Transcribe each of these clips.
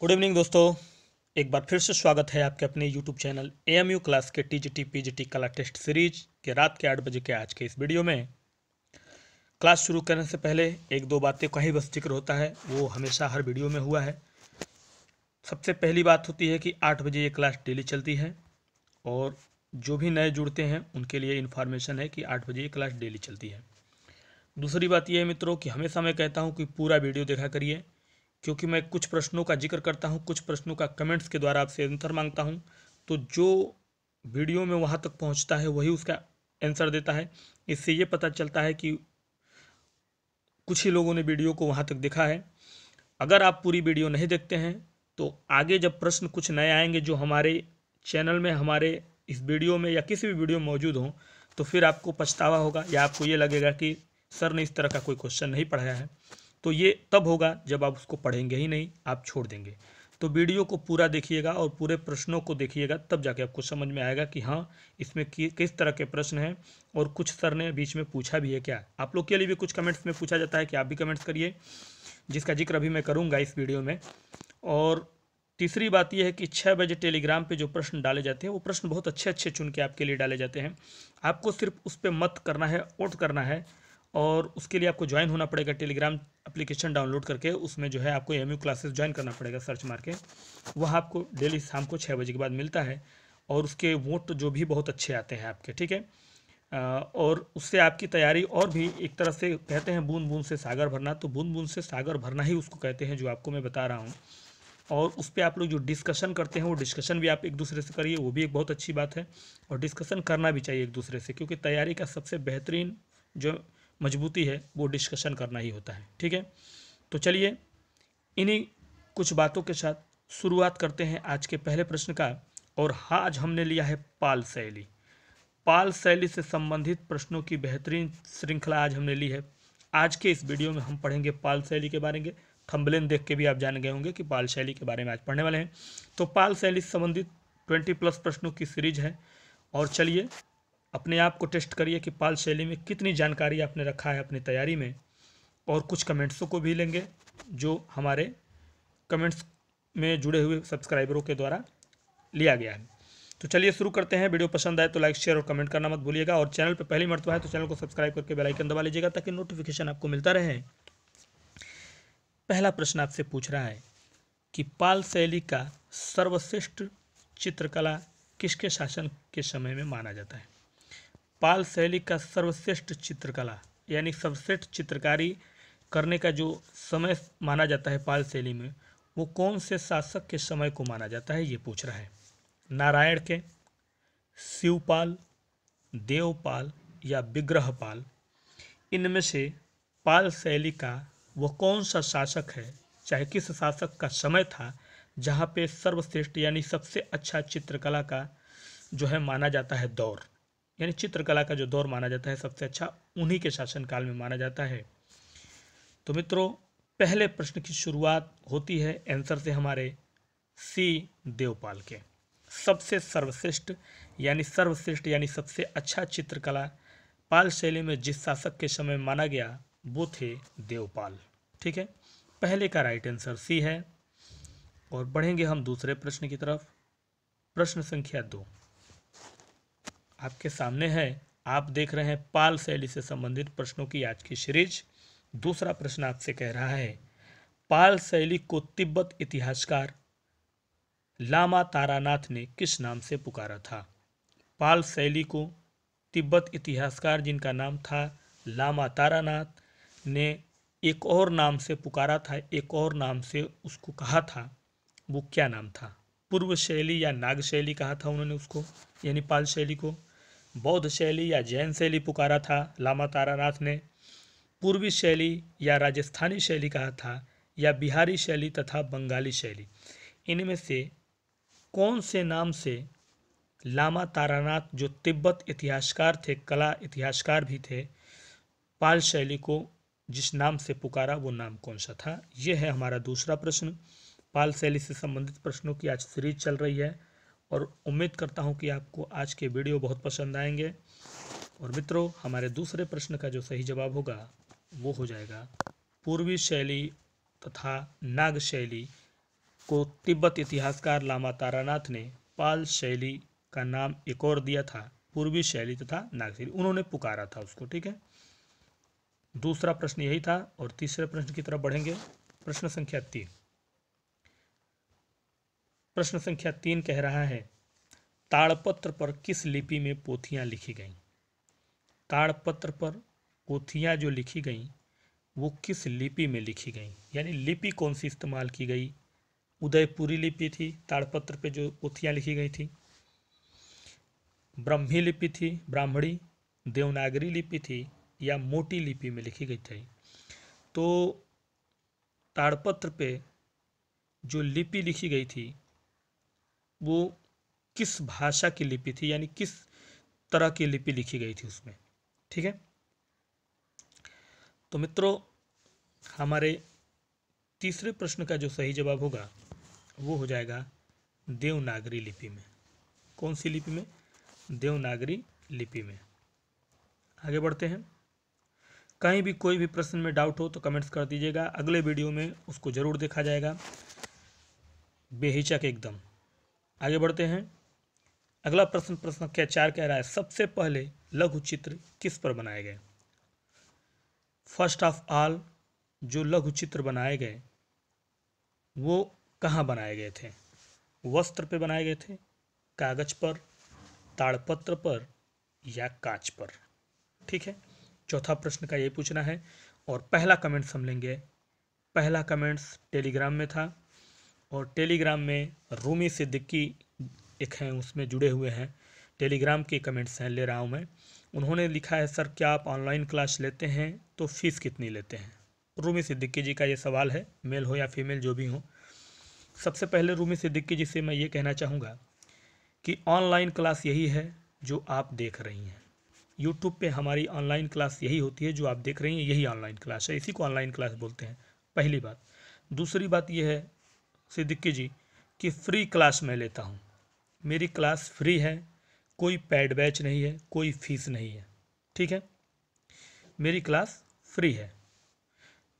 good evening दोस्तों एक बार फिर से स्वागत है आपके अपने YouTube channel A M U class के T G T P G T कला टेस्ट सीरीज के रात के आठ बजे के आज के इस वीडियो में क्लास शुरू करने से पहले एक दो बातें का ही बस जिक्र होता है वो हमेशा हर वीडियो में हुआ है सबसे पहली बात होती है कि आठ बजे ये क्लास डेली चलती है और जो भी नए जुड़ते हैं उनके लिए इन्फॉर्मेशन है कि आठ बजे ये क्लास डेली चलती है दूसरी बात यह है मित्रों कि हमेशा मैं कहता हूँ कि पूरा वीडियो देखा करिए क्योंकि मैं कुछ प्रश्नों का जिक्र करता हूँ कुछ प्रश्नों का कमेंट्स के द्वारा आपसे आंसर मांगता हूँ तो जो वीडियो में वहाँ तक पहुँचता है वही उसका आंसर देता है इससे ये पता चलता है कि कुछ ही लोगों ने वीडियो को वहाँ तक देखा है अगर आप पूरी वीडियो नहीं देखते हैं तो आगे जब प्रश्न कुछ नए आएंगे जो हमारे चैनल में हमारे इस वीडियो में या किसी भी वीडियो में मौजूद हों तो फिर आपको पछतावा होगा या आपको ये लगेगा कि सर ने इस तरह का कोई क्वेश्चन नहीं पढ़ाया है तो ये तब होगा जब आप उसको पढ़ेंगे ही नहीं आप छोड़ देंगे तो वीडियो को पूरा देखिएगा और पूरे प्रश्नों को देखिएगा तब जाके आपको समझ में आएगा कि हाँ इसमें कि, किस तरह के प्रश्न हैं और कुछ सर ने बीच में पूछा भी है क्या आप लोग के लिए भी कुछ कमेंट्स में पूछा जाता है कि आप भी कमेंट्स करिए जिसका जिक्र अभी मैं करूँगा इस वीडियो में और तीसरी बात यह है कि छः बजे टेलीग्राम पे जो प्रश्न डाले जाते हैं वो प्रश्न बहुत अच्छे अच्छे चुन के आपके लिए डाले जाते हैं आपको सिर्फ उस पर मत करना है वोट करना है और उसके लिए आपको ज्वाइन होना पड़ेगा टेलीग्राम एप्लीकेशन डाउनलोड करके उसमें जो है आपको एम क्लासेस ज्वाइन करना पड़ेगा सर्च मार के वह आपको डेली शाम को छः बजे के बाद मिलता है और उसके वोट जो भी बहुत अच्छे आते हैं आपके ठीक है और उससे आपकी तैयारी और भी एक तरह से कहते हैं बूंद बूंद से सागर भरना तो बूंद बूंद से सागर भरना ही उसको कहते हैं जो आपको मैं बता रहा हूँ और उस पर आप लोग जो डिस्कशन करते हैं वो डिस्कशन भी आप एक दूसरे से करिए वो भी एक बहुत अच्छी बात है और डिस्कशन करना भी चाहिए एक दूसरे से क्योंकि तैयारी का सबसे बेहतरीन जो मजबूती है वो डिस्कशन करना ही होता है ठीक है तो चलिए इन्हीं कुछ बातों के साथ शुरुआत करते हैं आज के पहले प्रश्न का और हाँ आज हमने लिया है पाल शैली पाल शैली से संबंधित प्रश्नों की बेहतरीन श्रृंखला आज हमने ली है आज के इस वीडियो में हम पढ़ेंगे पाल शैली के बारे में थम्बलेन देख के भी आप जान गए होंगे कि पाल शैली के बारे में आज पढ़ने वाले हैं तो पाल शैली से संबंधित ट्वेंटी प्लस प्रश्नों की सीरीज है और चलिए अपने आप को टेस्ट करिए कि पाल शैली में कितनी जानकारी आपने रखा है अपनी तैयारी में और कुछ कमेंट्सों को भी लेंगे जो हमारे कमेंट्स में जुड़े हुए सब्सक्राइबरों के द्वारा लिया गया है तो चलिए शुरू करते हैं वीडियो पसंद आए तो लाइक शेयर और कमेंट करना मत भूलिएगा और चैनल पर पहली मरतबा है तो चैनल को सब्सक्राइब करके बेल आइकन दबा लीजिएगा ताकि नोटिफिकेशन आपको मिलता रहे पहला प्रश्न आपसे पूछ रहा है कि पाल शैली का सर्वश्रेष्ठ चित्रकला किसके शासन के समय में माना जाता है पाल शैली का सर्वश्रेष्ठ चित्रकला यानी सर्वश्रेष्ठ चित्रकारी करने का जो समय माना जाता है पाल शैली में वो कौन से शासक के समय को माना जाता है ये पूछ रहा है नारायण के शिवपाल देवपाल या विग्रहपाल इनमें से पाल शैली का वह कौन सा शासक है चाहे किस शासक का समय था जहाँ पे सर्वश्रेष्ठ यानी सबसे अच्छा चित्रकला का जो है माना जाता है दौर यानी चित्रकला का जो दौर माना जाता है सबसे अच्छा उन्हीं के शासनकाल में माना जाता है तो मित्रों पहले प्रश्न की शुरुआत होती है आंसर से हमारे सी देवपाल के सबसे सर्वश्रेष्ठ यानी सर्वश्रेष्ठ यानी सबसे अच्छा चित्रकला पाल शैली में जिस शासक के समय माना गया वो थे देवपाल ठीक है पहले का राइट आंसर सी है और बढ़ेंगे हम दूसरे प्रश्न की तरफ प्रश्न संख्या दो आपके सामने है आप देख रहे हैं पाल शैली से संबंधित प्रश्नों की आज की सीरीज दूसरा प्रश्न आपसे कह रहा है पाल शैली को तिब्बत इतिहासकार लामा तारानाथ ने किस नाम से पुकारा था पाल शैली को तिब्बत इतिहासकार जिनका नाम था लामा तारानाथ ने एक और नाम से पुकारा था एक और नाम से उसको कहा था वो क्या नाम था पूर्व शैली या नाग शैली कहा था उन्होंने उसको यानी पाल शैली को बौद्ध शैली या जैन शैली पुकारा था लामा तारानाथ ने पूर्वी शैली या राजस्थानी शैली कहा था या बिहारी शैली तथा बंगाली शैली इनमें से कौन से नाम से लामा तारानाथ जो तिब्बत इतिहासकार थे कला इतिहासकार भी थे पाल शैली को जिस नाम से पुकारा वो नाम कौन सा था ये है हमारा दूसरा प्रश्न पाल शैली से संबंधित प्रश्नों की आज सीरीज चल रही है और उम्मीद करता हूँ कि आपको आज के वीडियो बहुत पसंद आएंगे और मित्रों हमारे दूसरे प्रश्न का जो सही जवाब होगा वो हो जाएगा पूर्वी शैली तथा नाग शैली को तिब्बत इतिहासकार लामा तारानाथ ने पाल शैली का नाम एक और दिया था पूर्वी शैली तथा नाग शैली उन्होंने पुकारा था उसको ठीक है दूसरा प्रश्न यही था और तीसरे प्रश्न की तरफ बढ़ेंगे प्रश्न संख्या तीन प्रश्न संख्या तीन कह रहा है ताड़पत्र पर किस लिपि में पोथियाँ लिखी गईं ताड़पत्र पर पोथियाँ जो लिखी गईं वो किस लिपि में लिखी गईं यानी लिपि कौन सी इस्तेमाल की गई उदयपुरी लिपि थी ताड़पत्र पे जो पोथियाँ लिखी गई थी ब्रह्मी लिपि थी ब्राह्मणी देवनागरी लिपि थी या मोटी लिपि में लिखी गई थी तो ताड़पत्र पे जो लिपि लिखी गई थी वो किस भाषा की लिपि थी यानी किस तरह की लिपि लिखी गई थी उसमें ठीक है तो मित्रों हमारे तीसरे प्रश्न का जो सही जवाब होगा वो हो जाएगा देवनागरी लिपि में कौन सी लिपि में देवनागरी लिपि में आगे बढ़ते हैं कहीं भी कोई भी प्रश्न में डाउट हो तो कमेंट्स कर दीजिएगा अगले वीडियो में उसको ज़रूर देखा जाएगा बेहिचक एकदम आगे बढ़ते हैं अगला प्रश्न प्रश्न संख्या चार कह रहा है सबसे पहले लघु चित्र किस पर बनाए गए फर्स्ट ऑफ ऑल जो लघु चित्र बनाए गए वो कहाँ बनाए गए थे वस्त्र पे बनाए गए थे कागज पर ताड़पत्र पर या कांच पर ठीक है चौथा प्रश्न का ये पूछना है और पहला कमेंट्स हम लेंगे पहला कमेंट्स टेलीग्राम में था और टेलीग्राम में रूमी सिद्दीकी एक हैं उसमें जुड़े हुए हैं टेलीग्राम के कमेंट्स हैं ले रहा हूँ मैं उन्होंने लिखा है सर क्या आप ऑनलाइन क्लास लेते हैं तो फ़ीस कितनी लेते हैं रूमी सिद्दीकी जी का ये सवाल है मेल हो या फीमेल जो भी हो सबसे पहले रूमी सिद्दीकी जी से मैं ये कहना चाहूँगा कि ऑनलाइन क्लास यही है जो आप देख रही हैं यूट्यूब पे हमारी ऑनलाइन क्लास यही होती है जो आप देख रही हैं यही ऑनलाइन क्लास है इसी को ऑनलाइन क्लास बोलते हैं पहली बात दूसरी बात यह है सिद्दीकी जी कि फ्री क्लास मैं लेता हूँ मेरी क्लास फ्री है कोई पैड बैच नहीं है कोई फीस नहीं है ठीक है मेरी क्लास फ्री है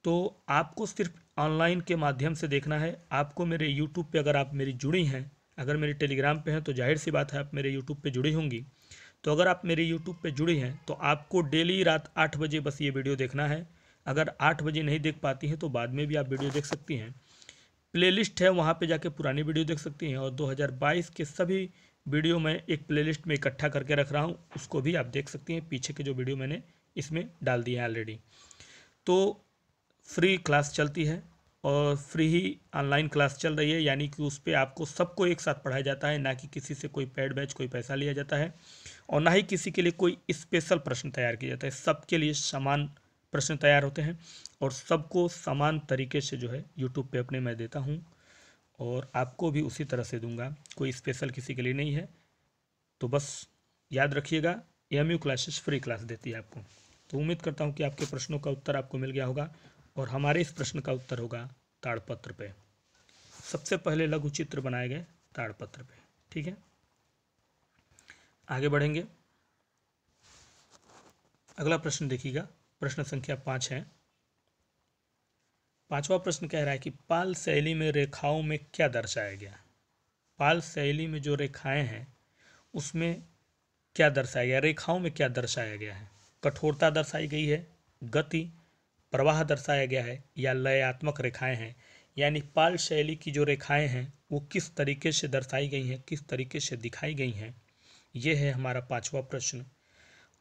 तो आपको सिर्फ ऑनलाइन के माध्यम से देखना है आपको मेरे यूट्यूब पे अगर आप मेरी जुड़ी हैं अगर मेरे टेलीग्राम पे हैं तो जाहिर सी बात है आप मेरे यूट्यूब पे जुड़ी होंगी तो अगर आप मेरे यूट्यूब पे जुड़ी हैं तो आपको डेली रात आठ बजे बस ये वीडियो देखना है अगर आठ बजे नहीं देख पाती हैं तो बाद में भी आप वीडियो देख सकती हैं प्लेलिस्ट है वहाँ पे जाके पुरानी वीडियो देख सकती हैं और 2022 के सभी वीडियो मैं एक प्लेलिस्ट में इकट्ठा करके रख रहा हूँ उसको भी आप देख सकती हैं पीछे के जो वीडियो मैंने इसमें डाल दिए हैं ऑलरेडी तो फ्री क्लास चलती है और फ्री ही ऑनलाइन क्लास चल रही है यानी कि उस पर आपको सबको एक साथ पढ़ाया जाता है ना कि किसी से कोई पैड बैच कोई पैसा लिया जाता है और ना ही किसी के लिए कोई स्पेशल प्रश्न तैयार किया जाता है सबके लिए समान प्रश्न तैयार होते हैं और सबको समान तरीके से जो है यूट्यूब पे अपने मैं देता हूँ और आपको भी उसी तरह से दूंगा कोई स्पेशल किसी के लिए नहीं है तो बस याद रखिएगा M U classes free class देती है आपको तो उम्मीद करता हूँ कि आपके प्रश्नों का उत्तर आपको मिल गया होगा और हमारे इस प्रश्न का उत्तर होगा ताड़पत्र पे सबसे पहले लघु चित्र बनाए गए ताड़पत्र पे ठीक है आगे बढ़ेंगे अगला प्रश्न देखिएगा प्रश्न संख्या पाँच है पांचवा प्रश्न कह रहा है कि पाल शैली में रेखाओं में क्या दर्शाया गया पाल शैली में जो रेखाएं हैं उसमें क्या दर्शाया गया रेखाओं में क्या दर्शाया गया है कठोरता दर्शाई गई है गति प्रवाह दर्शाया गया है या लयात्मक रेखाएं हैं यानी पाल शैली की जो रेखाएं हैं वो किस तरीके से दर्शाई गई हैं किस तरीके से दिखाई गई हैं ये है हमारा पाँचवा प्रश्न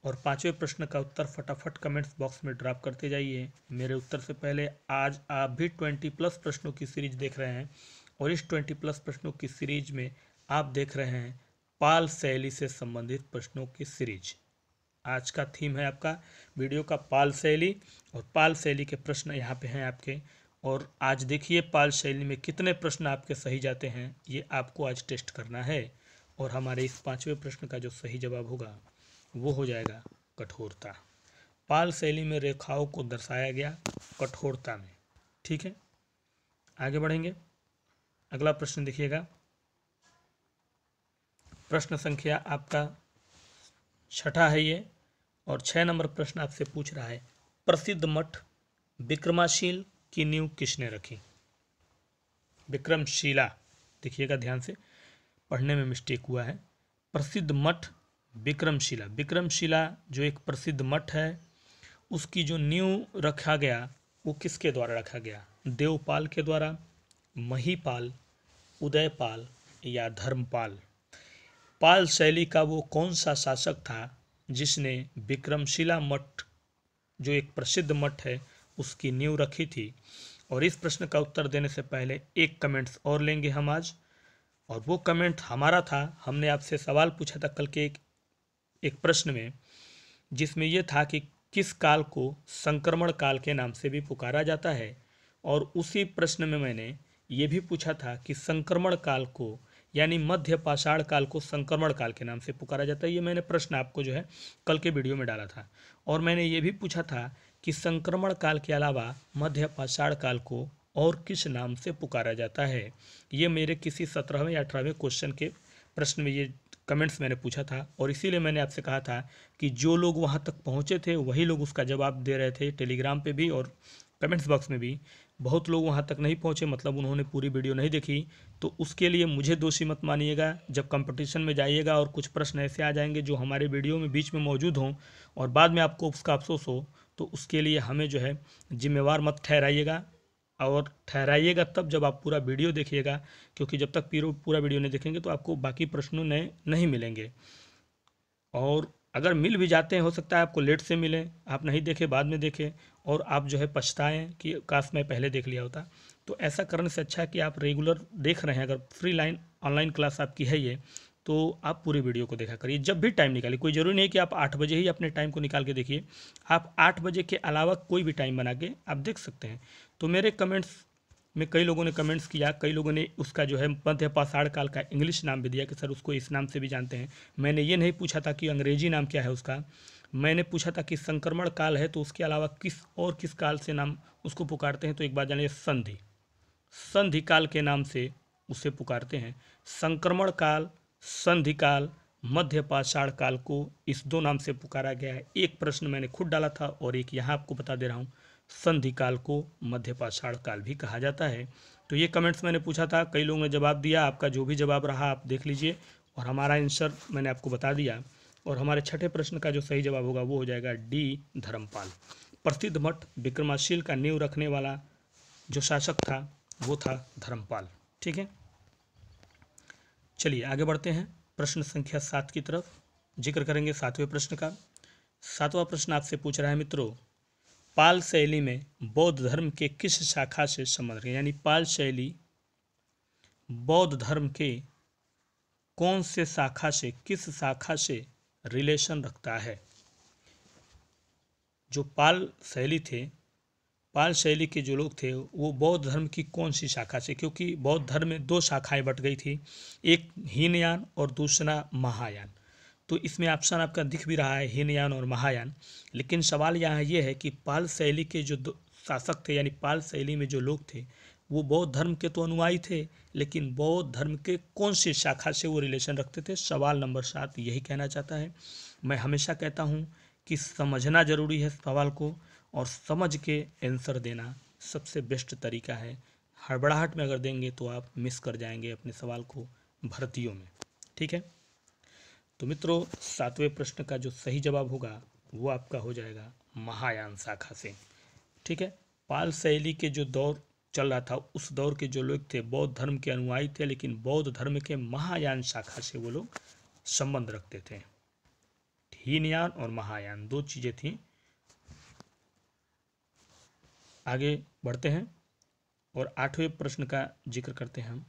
और पाँचवें प्रश्न का उत्तर फटाफट कमेंट्स बॉक्स में ड्रॉप करते जाइए मेरे उत्तर से पहले आज आप भी ट्वेंटी प्लस प्रश्नों की सीरीज देख रहे हैं और इस ट्वेंटी प्लस प्रश्नों की सीरीज में आप देख रहे हैं पाल शैली से संबंधित प्रश्नों की सीरीज आज का थीम है आपका वीडियो का पाल शैली और पाल शैली के प्रश्न यहाँ पे हैं आपके और आज देखिए पाल शैली में कितने प्रश्न आपके सही जाते हैं ये आपको आज टेस्ट करना है और हमारे इस पाँचवें प्रश्न का जो सही जवाब होगा वो हो जाएगा कठोरता पाल शैली में रेखाओं को दर्शाया गया कठोरता में ठीक है आगे बढ़ेंगे अगला प्रश्न देखिएगा प्रश्न संख्या आपका छठा है ये और छः नंबर प्रश्न आपसे पूछ रहा है प्रसिद्ध मठ विक्रमाशील की नींव किसने रखी विक्रमशिला देखिएगा ध्यान से पढ़ने में मिस्टेक हुआ है प्रसिद्ध मठ विक्रमशिला विक्रमशिला जो एक प्रसिद्ध मठ है उसकी जो नींव रखा गया वो किसके द्वारा रखा गया देवपाल के द्वारा महीपाल उदयपाल या धर्मपाल पाल शैली का वो कौन सा शासक था जिसने विक्रमशिला मठ जो एक प्रसिद्ध मठ है उसकी नींव रखी थी और इस प्रश्न का उत्तर देने से पहले एक कमेंट्स और लेंगे हम आज और वो कमेंट हमारा था हमने आपसे सवाल पूछा था कल के एक एक प्रश्न में जिसमें यह था कि किस काल को संक्रमण काल के नाम से भी पुकारा जाता है और उसी प्रश्न में मैंने ये भी पूछा था कि संक्रमण काल को यानी मध्य पाषाण काल को संक्रमण काल के नाम से पुकारा जाता है ये मैंने प्रश्न आपको जो है कल के वीडियो में डाला था और मैंने ये भी पूछा था कि संक्रमण काल के अलावा मध्य पाषाण काल को और किस नाम से पुकारा जाता है ये मेरे किसी सत्रहवें या अठारहवें क्वेश्चन के प्रश्न में ये कमेंट्स मैंने पूछा था और इसीलिए मैंने आपसे कहा था कि जो लोग वहाँ तक पहुँचे थे वही लोग उसका जवाब दे रहे थे टेलीग्राम पर भी और कमेंट्स बॉक्स में भी बहुत लोग वहाँ तक नहीं पहुँचे मतलब उन्होंने पूरी वीडियो नहीं देखी तो उसके लिए मुझे दोषी मत मानिएगा जब कंपटीशन में जाइएगा और कुछ प्रश्न ऐसे आ जाएंगे जो हमारे वीडियो में बीच में मौजूद हों और बाद में आपको उसका अफसोस हो तो उसके लिए हमें जो है जिम्मेवार मत ठहराइएगा और ठहराइएगा तब जब आप पूरा वीडियो देखिएगा क्योंकि जब तक पीरो पूरा वीडियो नहीं देखेंगे तो आपको बाकी प्रश्नों नए नहीं मिलेंगे और अगर मिल भी जाते हैं हो सकता है आपको लेट से मिलें आप नहीं देखें बाद में देखें और आप जो है पछताएं कि काश मैं पहले देख लिया होता तो ऐसा करने से अच्छा है कि आप रेगुलर देख रहे हैं अगर फ्री लाइन ऑनलाइन क्लास आपकी है ये तो आप पूरी वीडियो को देखा करिए जब भी टाइम निकालिए कोई ज़रूरी नहीं कि आप आठ बजे ही अपने टाइम को निकाल के देखिए आप आठ बजे के अलावा कोई भी टाइम बना के आप देख सकते हैं तो मेरे कमेंट्स में कई लोगों ने कमेंट्स किया कई लोगों ने उसका जो है मध्य पाषाण काल का इंग्लिश नाम भी दिया कि सर उसको इस नाम से भी जानते हैं मैंने ये नहीं पूछा था कि अंग्रेजी नाम क्या है उसका मैंने पूछा था कि संक्रमण काल है तो उसके अलावा किस और किस काल से नाम उसको पुकारते हैं तो एक बार जानिए संधि संधि काल के नाम से उसे पुकारते हैं संक्रमण काल संधि काल मध्य पाषाण काल को इस दो नाम से पुकारा गया है एक प्रश्न मैंने खुद डाला था और एक यहाँ आपको बता दे रहा हूँ संधि काल को मध्य पाषाण काल भी कहा जाता है तो ये कमेंट्स मैंने पूछा था कई लोगों ने जवाब दिया आपका जो भी जवाब रहा आप देख लीजिए और हमारा आंसर मैंने आपको बता दिया और हमारे छठे प्रश्न का जो सही जवाब होगा वो हो जाएगा डी धर्मपाल प्रसिद्ध मठ विक्रमाशील का नींव रखने वाला जो शासक था वो था धर्मपाल ठीक है चलिए आगे बढ़ते हैं प्रश्न संख्या सात की तरफ जिक्र करेंगे सातवें प्रश्न का सातवां प्रश्न आपसे पूछ रहा है मित्रों पाल शैली में बौद्ध धर्म के किस शाखा से संबंध है यानी पाल शैली बौद्ध धर्म के कौन से शाखा से किस शाखा से रिलेशन रखता है जो पाल शैली थे पाल शैली के जो लोग थे वो बौद्ध धर्म की कौन सी शाखा से क्योंकि बौद्ध धर्म में दो शाखाएं बट गई थी एक हीनयान और दूसरा महायान तो इसमें ऑप्शन आपका दिख भी रहा है हीनयान और महायान लेकिन सवाल यहाँ ये है कि पाल शैली के जो शासक थे यानी पाल शैली में जो लोग थे वो बौद्ध धर्म के तो अनुयायी थे लेकिन बौद्ध धर्म के कौन सी शाखा से वो रिलेशन रखते थे सवाल नंबर सात यही कहना चाहता है मैं हमेशा कहता हूँ कि समझना ज़रूरी है सवाल को और समझ के आंसर देना सबसे बेस्ट तरीका है हड़बड़ाहट में अगर देंगे तो आप मिस कर जाएंगे अपने सवाल को भर्तियों में ठीक है तो मित्रों सातवें प्रश्न का जो सही जवाब होगा वो आपका हो जाएगा महायान शाखा से ठीक है पाल शैली के जो दौर चल रहा था उस दौर के जो लोग थे बौद्ध धर्म के अनुयायी थे लेकिन बौद्ध धर्म के महायान शाखा से वो लोग संबंध रखते थे हीनयान और महायान दो चीज़ें थी आगे बढ़ते हैं और आठवें प्रश्न का जिक्र करते हैं हम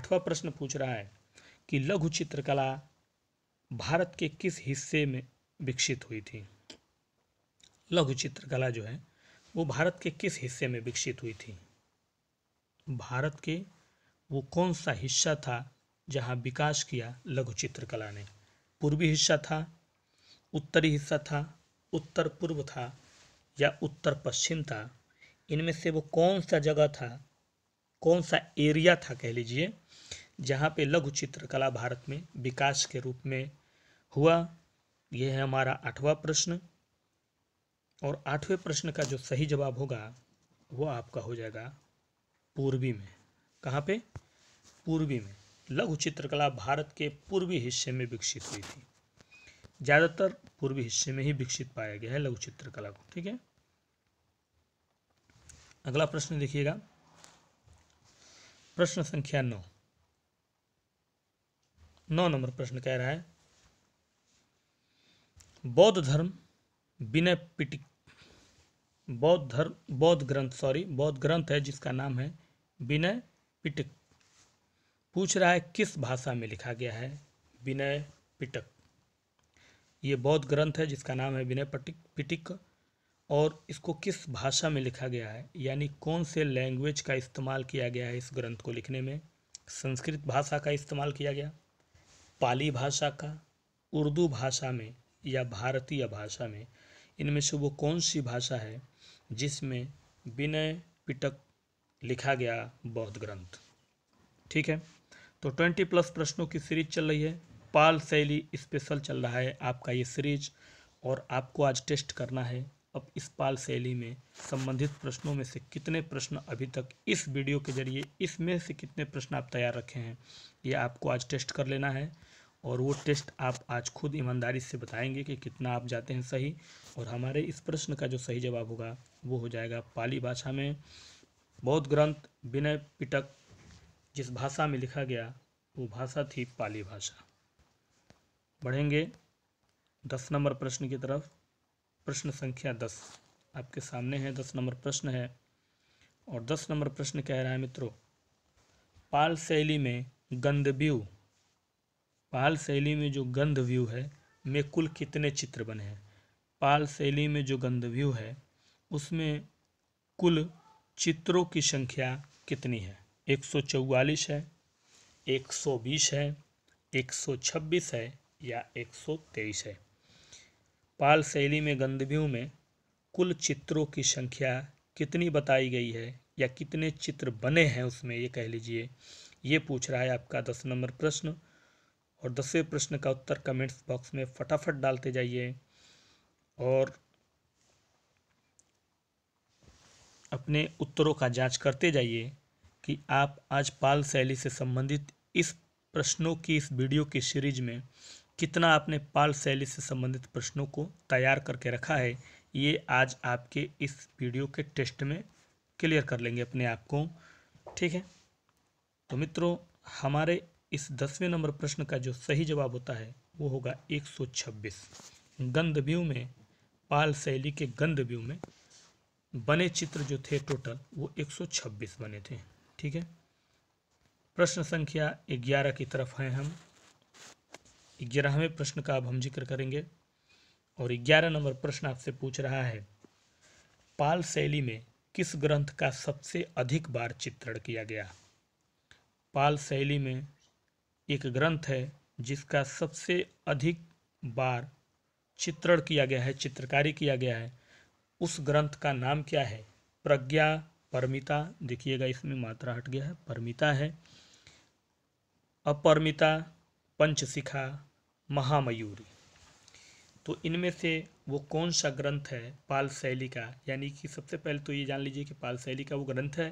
आठवां प्रश्न पूछ रहा है कि लघु चित्रकला भारत के किस हिस्से में विकसित हुई थी लघु चित्रकला जो है वो भारत के किस हिस्से में विकसित हुई थी भारत के वो कौन सा हिस्सा था जहाँ विकास किया लघु चित्रकला ने पूर्वी हिस्सा था उत्तरी हिस्सा था उत्तर पूर्व था या उत्तर पश्चिम था इनमें से वो कौन सा जगह था कौन सा एरिया था कह लीजिए जहाँ पे लघु चित्रकला भारत में विकास के रूप में हुआ यह है हमारा आठवां प्रश्न और आठवें प्रश्न का जो सही जवाब होगा वो आपका हो जाएगा पूर्वी में कहाँ पे पूर्वी में लघु चित्रकला भारत के पूर्वी हिस्से में विकसित हुई थी ज़्यादातर पूर्वी हिस्से में ही विकसित पाया गया है लघु चित्रकला को ठीक है अगला प्रश्न देखिएगा प्रश्न संख्या नौ नौ नंबर प्रश्न कह रहा है बौद्ध धर्म विनय पिटिक बौद्ध धर्म बौद्ध ग्रंथ सॉरी बौद्ध ग्रंथ है जिसका नाम है विनय पिटक पूछ रहा है किस भाषा में लिखा गया है विनय पिटक ये बौद्ध ग्रंथ है जिसका नाम है विनय पटिक पिटिक और इसको किस भाषा में लिखा गया है यानी कौन से लैंग्वेज का इस्तेमाल किया गया है इस ग्रंथ को लिखने में संस्कृत भाषा का इस्तेमाल किया गया पाली भाषा का उर्दू भाषा में या भारतीय भाषा में इनमें से वो कौन सी भाषा है जिसमें विनय पिटक लिखा गया बौद्ध ग्रंथ ठीक है तो ट्वेंटी प्लस प्रश्नों की सीरीज चल रही है पाल शैली स्पेशल चल रहा है आपका ये सीरीज और आपको आज टेस्ट करना है अब इस पाल शैली में संबंधित प्रश्नों में से कितने प्रश्न अभी तक इस वीडियो के जरिए इसमें से कितने प्रश्न आप तैयार रखे हैं ये आपको आज टेस्ट कर लेना है और वो टेस्ट आप आज खुद ईमानदारी से बताएंगे कि कितना आप जाते हैं सही और हमारे इस प्रश्न का जो सही जवाब होगा वो हो जाएगा पाली भाषा में बौद्ध ग्रंथ विनय पिटक जिस भाषा में लिखा गया वो भाषा थी पाली भाषा बढ़ेंगे दस नंबर प्रश्न की तरफ प्रश्न संख्या दस आपके सामने है दस नंबर प्रश्न है और दस नंबर प्रश्न कह रहा है मित्रों पाल शैली में गंध व्यू पाल शैली में जो गंध व्यू है में कुल कितने चित्र बने हैं पाल शैली में जो गंध व्यू है उसमें कुल चित्रों की संख्या कितनी है एक सौ चौवालीस है एक सौ बीस है एक सौ छब्बीस है या एक सौ तेईस है पाल शैली में गंधर्वियों में कुल चित्रों की संख्या कितनी बताई गई है या कितने चित्र बने हैं उसमें ये कह लीजिए ये पूछ रहा है आपका दस नंबर प्रश्न और दसवें प्रश्न का उत्तर कमेंट्स बॉक्स में फटाफट डालते जाइए और अपने उत्तरों का जांच करते जाइए कि आप आज पाल शैली से संबंधित इस प्रश्नों की इस वीडियो की सीरीज में कितना आपने पाल शैली से संबंधित प्रश्नों को तैयार करके रखा है ये आज आपके इस वीडियो के टेस्ट में क्लियर कर लेंगे अपने आप को ठीक है तो मित्रों हमारे इस दसवें नंबर प्रश्न का जो सही जवाब होता है वो होगा 126 छब्बीस गंधव्यू में पाल शैली के गंधव्यू में बने चित्र जो थे टोटल वो 126 बने थे ठीक है प्रश्न संख्या ग्यारह की तरफ हैं हम ग्यारहवें प्रश्न का अब हम जिक्र करेंगे और ग्यारह नंबर प्रश्न आपसे पूछ रहा है पाल शैली में किस ग्रंथ का सबसे अधिक बार चित्रण किया गया पाल शैली में एक ग्रंथ है जिसका सबसे अधिक बार चित्रण किया गया है चित्रकारी किया गया है उस ग्रंथ का नाम क्या है प्रज्ञा परमिता देखिएगा इसमें मात्रा हट गया है परमिता है अपरमिता पंचशिखा महामयूरी तो इनमें से वो कौन सा ग्रंथ है पाल शैली का यानी कि सबसे पहले तो ये जान लीजिए कि पाल शैली का वो ग्रंथ है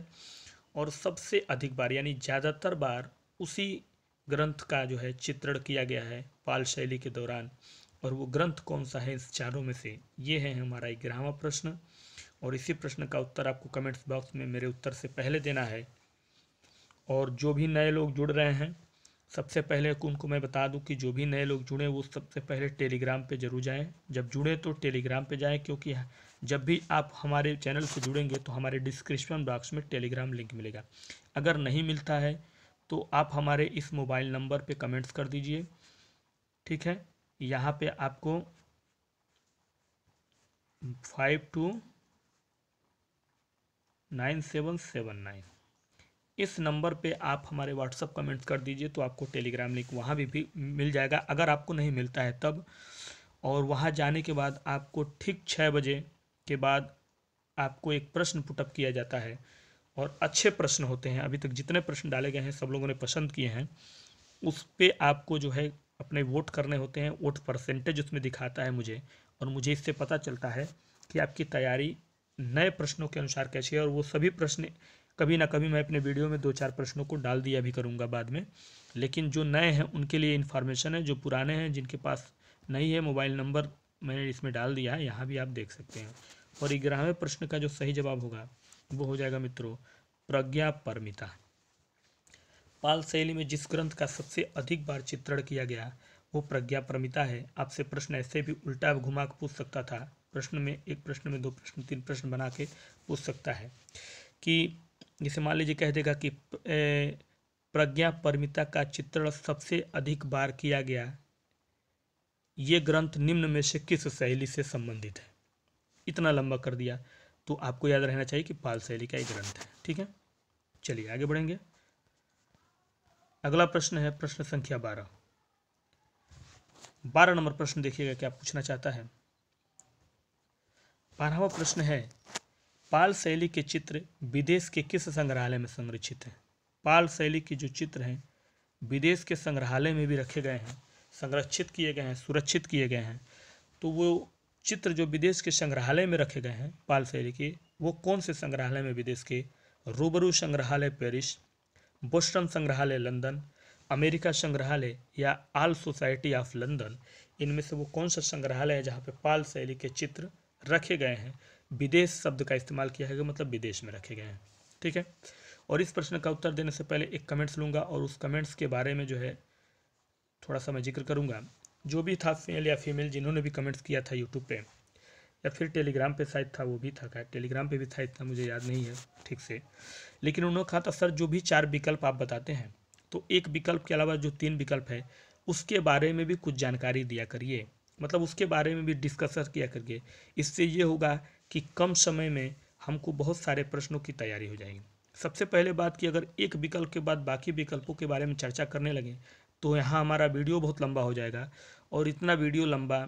और सबसे अधिक बार यानी ज़्यादातर बार उसी ग्रंथ का जो है चित्रण किया गया है पाल शैली के दौरान और वो ग्रंथ कौन सा है इस चारों में से ये है हमारा ग्यारहवा प्रश्न और इसी प्रश्न का उत्तर आपको कमेंट्स बॉक्स में मेरे उत्तर से पहले देना है और जो भी नए लोग जुड़ रहे हैं सबसे पहले उनको मैं बता दूं कि जो भी नए लोग जुड़े वो सबसे पहले टेलीग्राम पे जरूर जाएं जब जुड़े तो टेलीग्राम पे जाएं क्योंकि जब भी आप हमारे चैनल से जुड़ेंगे तो हमारे डिस्क्रिप्शन बॉक्स में टेलीग्राम लिंक मिलेगा अगर नहीं मिलता है तो आप हमारे इस मोबाइल नंबर पर कमेंट्स कर दीजिए ठीक है यहाँ पर आपको five two nine seven seven nine इस नंबर पे आप हमारे व्हाट्सअप कमेंट्स कर दीजिए तो आपको टेलीग्राम लिंक वहाँ भी, भी मिल जाएगा अगर आपको नहीं मिलता है तब और वहाँ जाने के बाद आपको ठीक छः बजे के बाद आपको एक प्रश्न पुटअप किया जाता है और अच्छे प्रश्न होते हैं अभी तक जितने प्रश्न डाले गए हैं सब लोगों ने पसंद किए हैं उस पर आपको जो है अपने वोट करने होते हैं वोट परसेंटेज उसमें दिखाता है मुझे और मुझे इससे पता चलता है कि आपकी तैयारी नए प्रश्नों के अनुसार कैसी है और वो सभी प्रश्न कभी ना कभी मैं अपने वीडियो में दो चार प्रश्नों को डाल दिया भी करूँगा बाद में लेकिन जो नए हैं उनके लिए इन्फॉर्मेशन है जो पुराने हैं जिनके पास नहीं है मोबाइल नंबर मैंने इसमें डाल दिया है यहाँ भी आप देख सकते हैं और ग्यारहवें प्रश्न का जो सही जवाब होगा वो हो जाएगा मित्रों प्रज्ञा परमिता पाल शैली में जिस ग्रंथ का सबसे अधिक बार चित्रण किया गया वो प्रज्ञा परमिता है आपसे प्रश्न ऐसे भी उल्टा घुमा के पूछ सकता था प्रश्न में एक प्रश्न में दो प्रश्न तीन प्रश्न बना के पूछ सकता है कि जैसे मान लीजिए कह देगा कि प्रज्ञा परमिता का चित्रण सबसे अधिक बार किया गया ये ग्रंथ निम्न में से किस शैली से संबंधित है इतना लंबा कर दिया तो आपको याद रहना चाहिए कि पाल शैली का एक ग्रंथ है ठीक है चलिए आगे बढ़ेंगे अगला प्रश्न है प्रश्न संख्या बारह बारह नंबर प्रश्न देखिएगा क्या पूछना चाहता है बारहवा प्रश्न है पाल शैली के चित्र विदेश के किस संग्रहालय में संरक्षित हैं पाल शैली के जो चित्र हैं विदेश के संग्रहालय में भी रखे गए हैं संरक्षित किए गए हैं सुरक्षित किए गए हैं तो वो चित्र जो विदेश के संग्रहालय में रखे गए हैं पाल शैली के वो कौन से संग्रहालय में विदेश के रूबरू संग्रहालय पेरिस बोस्टन संग्रहालय लंदन अमेरिका संग्रहालय या आल सोसाइटी ऑफ लंदन इनमें से वो कौन सा संग्रहालय है जहाँ पे पाल शैली के चित्र रखे गए हैं विदेश शब्द का इस्तेमाल किया है मतलब विदेश में रखे गए हैं ठीक है और इस प्रश्न का उत्तर देने से पहले एक कमेंट्स लूँगा और उस कमेंट्स के बारे में जो है थोड़ा सा मैं जिक्र करूँगा जो भी था मेल या फीमेल जिन्होंने भी कमेंट्स किया था यूट्यूब पर या फिर टेलीग्राम पे शायद था वो भी था क्या टेलीग्राम पे भी था इतना मुझे याद नहीं है ठीक से लेकिन उन्होंने कहा था सर जो भी चार विकल्प आप बताते हैं तो एक विकल्प के अलावा जो तीन विकल्प है उसके बारे में भी कुछ जानकारी दिया करिए मतलब उसके बारे में भी डिस्कसर किया करिए इससे ये होगा कि कम समय में हमको बहुत सारे प्रश्नों की तैयारी हो जाएगी सबसे पहले बात कि अगर एक विकल्प के बाद बाकी विकल्पों के बारे में चर्चा करने लगे तो यहाँ हमारा वीडियो बहुत लंबा हो जाएगा और इतना वीडियो लंबा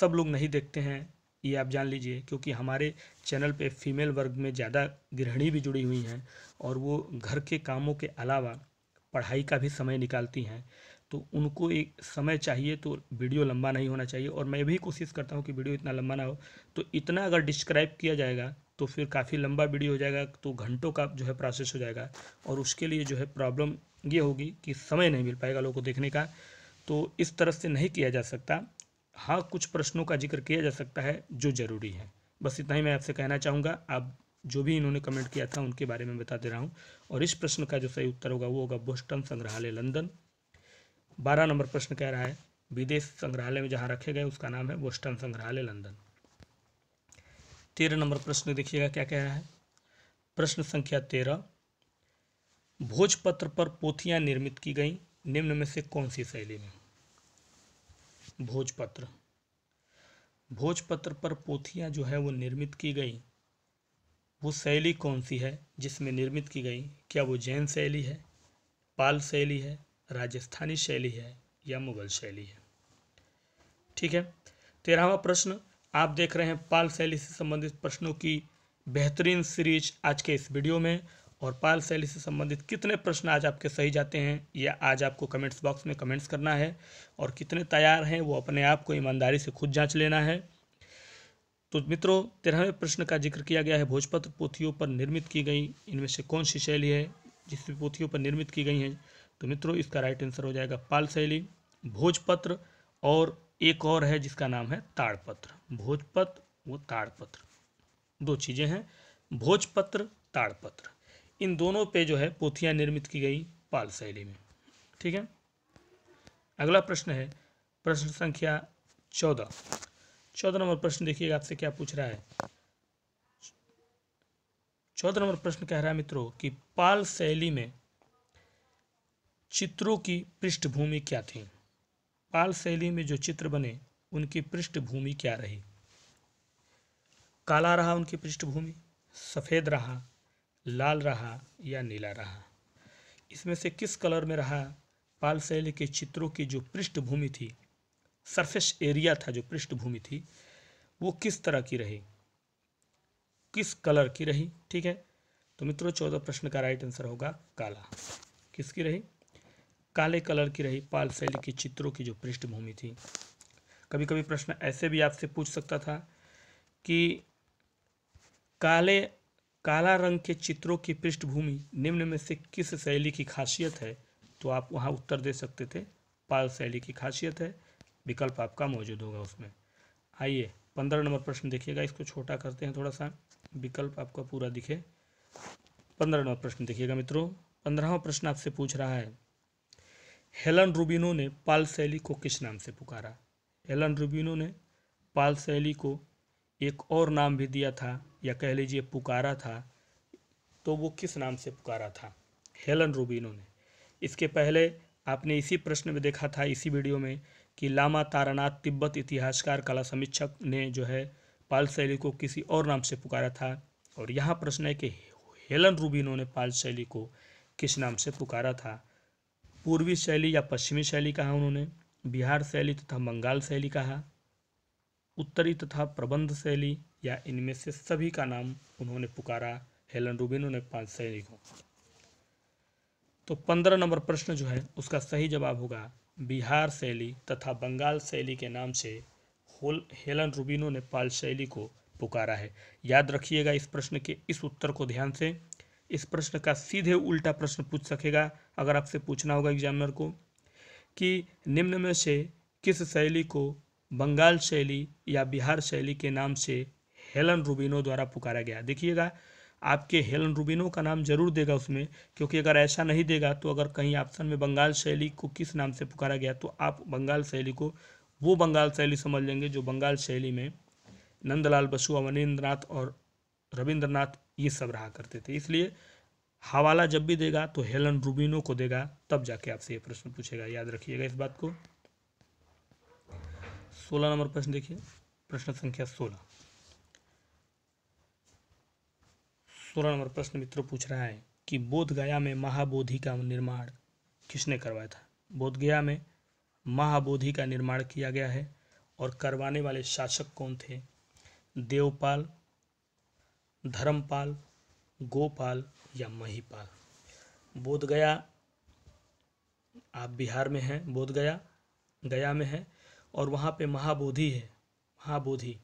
सब लोग नहीं देखते हैं ये आप जान लीजिए क्योंकि हमारे चैनल पे फीमेल वर्ग में ज़्यादा गृहिणी भी जुड़ी हुई हैं और वो घर के कामों के अलावा पढ़ाई का भी समय निकालती हैं तो उनको एक समय चाहिए तो वीडियो लंबा नहीं होना चाहिए और मैं भी कोशिश करता हूँ कि वीडियो इतना लंबा ना हो तो इतना अगर डिस्क्राइब किया जाएगा तो फिर काफ़ी लंबा वीडियो हो जाएगा तो घंटों का जो है प्रोसेस हो जाएगा और उसके लिए जो है प्रॉब्लम ये होगी कि समय नहीं मिल पाएगा लोगों को देखने का तो इस तरह से नहीं किया जा सकता हाँ कुछ प्रश्नों का जिक्र किया जा सकता है जो ज़रूरी है बस इतना ही मैं आपसे कहना चाहूँगा आप जो भी इन्होंने कमेंट किया था उनके बारे में बता दे रहा हूँ और इस प्रश्न का जो सही उत्तर होगा वो होगा बोस्टन संग्रहालय लंदन बारह नंबर प्रश्न कह रहा है विदेश संग्रहालय में जहाँ रखे गए उसका नाम है वोस्टन संग्रहालय लंदन तेरह नंबर प्रश्न देखिएगा क्या कह रहा है प्रश्न संख्या तेरह भोजपत्र पर पोथियाँ निर्मित की गई निम्न में से कौन सी शैली में भोजपत्र भोजपत्र पर पोथियाँ जो है वो निर्मित की गई वो शैली कौन सी है जिसमें निर्मित की गई क्या वो जैन शैली है पाल शैली है राजस्थानी शैली है या मुगल शैली है ठीक है तेरहवा प्रश्न आप देख रहे हैं पाल शैली से संबंधित प्रश्नों की बेहतरीन सीरीज आज के इस वीडियो में और पाल शैली से संबंधित कितने प्रश्न आज आपके सही जाते हैं या आज आपको कमेंट्स बॉक्स में कमेंट्स करना है और कितने तैयार हैं वो अपने आप को ईमानदारी से खुद जांच लेना है तो मित्रों तेरहवें प्रश्न का जिक्र किया गया है भोजपत्र पोथियों पर निर्मित की गई इनमें से कौन सी शैली है जिस पोथियों पर निर्मित की गई हैं तो मित्रों इसका राइट आंसर हो जाएगा पाल शैली भोजपत्र और एक और है जिसका नाम है ताड़पत्र भोजपत्र वो ताड़पत्र दो चीज़ें हैं भोजपत्र ताड़पत्र इन दोनों पे जो है पोथियाँ निर्मित की गई पाल शैली में ठीक है अगला प्रश्न है प्रश्न संख्या चौदह चौदह नंबर प्रश्न देखिएगा आपसे क्या पूछ रहा है चौदह नंबर प्रश्न कह रहा है मित्रों कि पाल शैली में चित्रों की पृष्ठभूमि क्या थी पाल शैली में जो चित्र बने उनकी पृष्ठभूमि क्या रही काला रहा उनकी पृष्ठभूमि सफ़ेद रहा लाल रहा या नीला रहा इसमें से किस कलर में रहा पाल शैली के चित्रों की जो पृष्ठभूमि थी सरफेस एरिया था जो पृष्ठभूमि थी वो किस तरह की रही किस कलर की रही ठीक है तो मित्रों चौदह प्रश्न का राइट आंसर होगा काला किसकी रही काले कलर की रही पाल शैली के चित्रों की जो पृष्ठभूमि थी कभी कभी प्रश्न ऐसे भी आपसे पूछ सकता था कि काले काला रंग के चित्रों की पृष्ठभूमि निम्न में से किस शैली की खासियत है तो आप वहाँ उत्तर दे सकते थे पाल शैली की खासियत है विकल्प आपका मौजूद होगा उसमें आइए पंद्रह नंबर प्रश्न देखिएगा इसको छोटा करते हैं थोड़ा सा विकल्प आपका पूरा दिखे पंद्रह नंबर प्रश्न देखिएगा मित्रों पंद्रहवा प्रश्न आपसे पूछ रहा है हेलन रूबिनो ने पाल शैली को किस नाम से पुकारा हेलन रूबिनो ने पाल शैली को एक और नाम भी दिया था या कह लीजिए पुकारा था तो वो किस नाम से पुकारा था हेलन रूबिनो ने इसके पहले आपने इसी प्रश्न में देखा था इसी वीडियो में कि लामा तारानाथ तिब्बत इतिहासकार कला समीक्षक ने जो है पाल शैली को किसी और नाम से पुकारा था और यहाँ प्रश्न है कि हेलन रूबिनो ने पाल शैली को किस नाम से पुकारा था पूर्वी शैली या पश्चिमी शैली कहा उन्होंने बिहार शैली तथा बंगाल शैली कहा उत्तरी तथा प्रबंध शैली या इनमें से सभी का नाम उन्होंने पुकारा हेलन रूबिनो ने पांच शैली को तो पंद्रह नंबर प्रश्न जो है उसका सही जवाब होगा बिहार शैली तथा बंगाल शैली के नाम से होल हेलन रूबिनो ने पाल शैली को पुकारा है याद रखिएगा इस प्रश्न के इस उत्तर को ध्यान से इस प्रश्न का सीधे उल्टा प्रश्न पूछ सकेगा अगर आपसे पूछना होगा एग्जामिनर को कि निम्न में से किस शैली को बंगाल शैली या बिहार शैली के नाम से हेलन रूबिनो द्वारा पुकारा गया देखिएगा आपके हेलन रूबिनो का नाम जरूर देगा उसमें क्योंकि अगर ऐसा नहीं देगा तो अगर कहीं ऑप्शन में बंगाल शैली को किस नाम से पुकारा गया तो आप बंगाल शैली को वो बंगाल शैली समझ लेंगे जो बंगाल शैली में नंदलाल बसु अवनीन्द्रनाथ और रविंद्रनाथ ये सब रहा करते थे इसलिए हवाला जब भी देगा तो हेलन रूबिनो को देगा तब जाके आपसे ये प्रश्न पूछेगा याद रखिएगा इस बात को सोलह नंबर प्रश्न देखिए प्रश्न संख्या सोलह सोलह नंबर प्रश्न मित्र पूछ रहा है कि बोधगया में महाबोधि का निर्माण किसने करवाया था बोधगया में महाबोधि का निर्माण किया गया है और करवाने वाले शासक कौन थे देवपाल धर्मपाल गोपाल या महिपाल बोध गया आप बिहार में हैं बोध गया गया में है और वहाँ पे महाबोधि है महाबोधि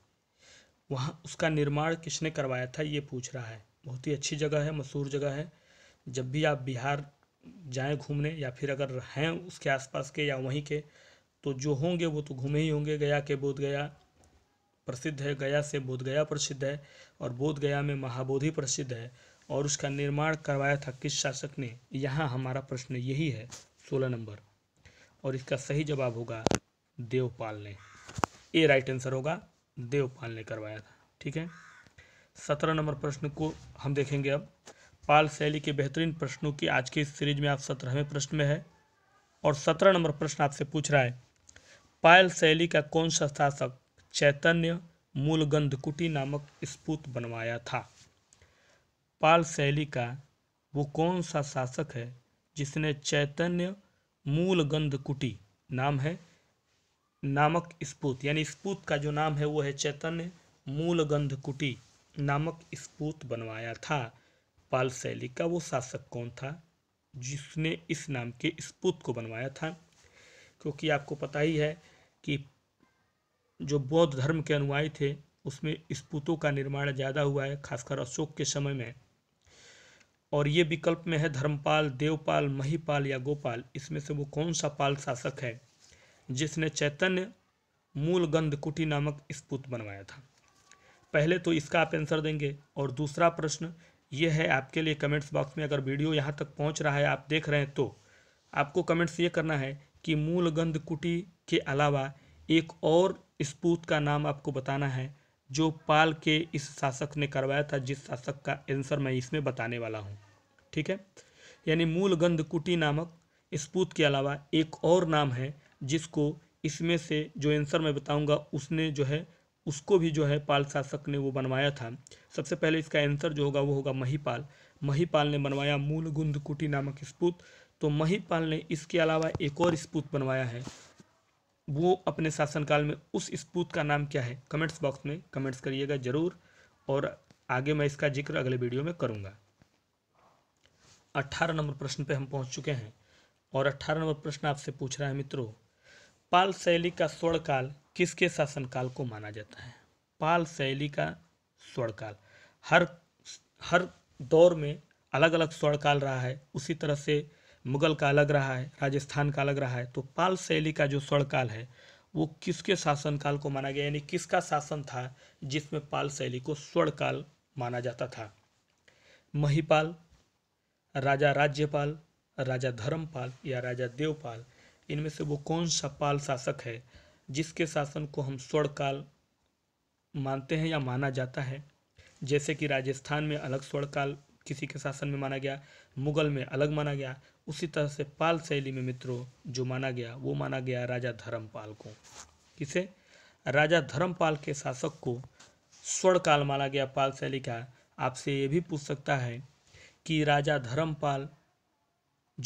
वहाँ उसका निर्माण किसने करवाया था ये पूछ रहा है बहुत ही अच्छी जगह है मशहूर जगह है जब भी आप बिहार जाएं घूमने या फिर अगर हैं उसके आसपास के या वहीं के तो जो होंगे वो तो घूमे ही होंगे गया के बोध गया प्रसिद्ध है गया से बोध गया प्रसिद्ध है और बोध गया में महाबोधि प्रसिद्ध है और उसका निर्माण करवाया था किस शासक ने यहाँ हमारा प्रश्न यही है सोलह नंबर और इसका सही जवाब होगा देवपाल ने ए राइट आंसर होगा देवपाल ने करवाया था ठीक है सत्रह नंबर प्रश्न को हम देखेंगे अब पाल शैली के बेहतरीन प्रश्नों की आज की इस सीरीज में आप सत्रहवें प्रश्न में है और सत्रह नंबर प्रश्न आपसे पूछ रहा है पायल शैली का कौन सा शासक चैतन्य मूलगंधकुटी नामक स्पूत बनवाया था पाल शैली का वो कौन सा शासक है जिसने चैतन्य मूल कुटी नाम है नामक स्पूत यानी स्पूत का जो नाम है वो है चैतन्य मूल कुटी नामक स्पूत बनवाया था पाल शैली का वो शासक कौन था जिसने इस नाम के स्पूत को बनवाया था क्योंकि आपको पता ही है कि जो बौद्ध धर्म के अनुयायी थे उसमें स्पूतों का निर्माण ज़्यादा हुआ है खासकर अशोक के समय में और ये विकल्प में है धर्मपाल देवपाल महीपाल या गोपाल इसमें से वो कौन सा पाल शासक है जिसने चैतन्य मूल गंधकुटी नामक स्पूत बनवाया था पहले तो इसका आप आंसर देंगे और दूसरा प्रश्न ये है आपके लिए कमेंट्स बॉक्स में अगर वीडियो यहाँ तक पहुँच रहा है आप देख रहे हैं तो आपको कमेंट्स ये करना है कि मूल गंधकुटी के अलावा एक और स्पूत का नाम आपको बताना है जो पाल के इस शासक ने करवाया था जिस शासक का आंसर मैं इसमें बताने वाला हूँ ठीक है यानी मूल गंधकुटी नामक स्पूत के अलावा एक और नाम है जिसको इसमें से जो आंसर मैं बताऊंगा उसने जो है उसको भी जो है पाल शासक ने वो बनवाया था सबसे पहले इसका आंसर जो होगा वो होगा महीपाल महीपाल ने बनवाया मूल कुटी नामक स्पूत तो महीपाल ने इसके अलावा एक और स्पूत बनवाया है वो अपने शासनकाल में उस स्पूत का नाम क्या है कमेंट्स बॉक्स में कमेंट्स करिएगा ज़रूर और आगे मैं इसका जिक्र अगले वीडियो में करूँगा अट्ठारह नंबर प्रश्न पे हम पहुँच चुके हैं और अट्ठारह नंबर प्रश्न आपसे पूछ रहा है मित्रों पाल शैली का स्वर्णकाल किसके शासनकाल को माना जाता है पाल शैली का स्वर्णकाल हर हर दौर में अलग अलग स्वर्णकाल रहा है उसी तरह से मुगल का अलग रहा है राजस्थान का अलग रहा है तो पाल शैली का जो स्वर्णकाल है वो किसके शासनकाल को माना गया यानी किसका शासन था जिसमें पाल शैली को स्वर्णकाल माना जाता था महीपाल राजा राज्यपाल राजा धर्मपाल या राजा देवपाल इनमें से वो कौन सा पाल शासक है जिसके शासन को हम स्वर्णकाल मानते हैं या माना जाता है जैसे कि राजस्थान में अलग स्वर्णकाल किसी के शासन में माना गया मुगल में अलग माना गया उसी तरह से पाल शैली में मित्रों जो माना गया वो माना गया राजा धर्मपाल को किसे राजा धर्मपाल के शासक को स्वर्ण काल माना गया पाल शैली का आपसे ये भी पूछ सकता है कि राजा धर्मपाल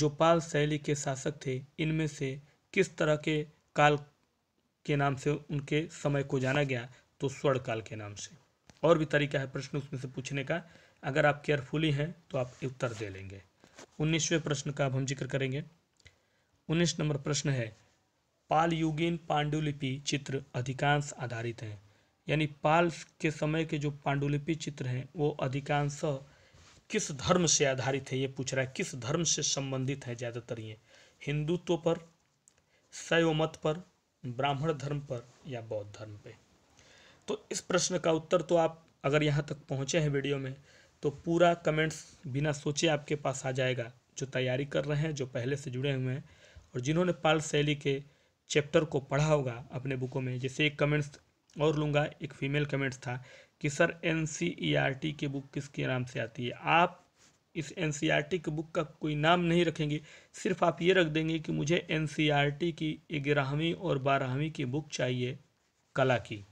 जो पाल शैली के शासक थे इनमें से किस तरह के काल के नाम से उनके समय को जाना गया तो स्वर्ण काल के नाम से और भी तरीका है प्रश्न उसमें से पूछने का अगर आप केयरफुली हैं तो आप उत्तर दे लेंगे उन्नीसवें प्रश्न का अब हम जिक्र करेंगे उन्नीस नंबर प्रश्न है पाल युगीन पांडुलिपि चित्र अधिकांश आधारित हैं यानी पाल के समय के जो पांडुलिपि चित्र हैं वो अधिकांश किस धर्म से आधारित है ये पूछ रहा है किस धर्म से संबंधित है ज़्यादातर ये हिंदुत्व पर शैव मत पर ब्राह्मण धर्म पर या बौद्ध धर्म पे तो इस प्रश्न का उत्तर तो आप अगर यहाँ तक पहुँचे हैं वीडियो में तो पूरा कमेंट्स बिना सोचे आपके पास आ जाएगा जो तैयारी कर रहे हैं जो पहले से जुड़े हुए हैं और जिन्होंने पाल शैली के चैप्टर को पढ़ा होगा अपने बुकों में जैसे एक कमेंट्स और लूँगा एक फ़ीमेल कमेंट्स था कि सर एन e की बुक किसके नाम से आती है आप इस एन की बुक का कोई नाम नहीं रखेंगे सिर्फ आप ये रख देंगे कि मुझे एन e की ग्यारहवीं और बारहवीं की बुक चाहिए कला की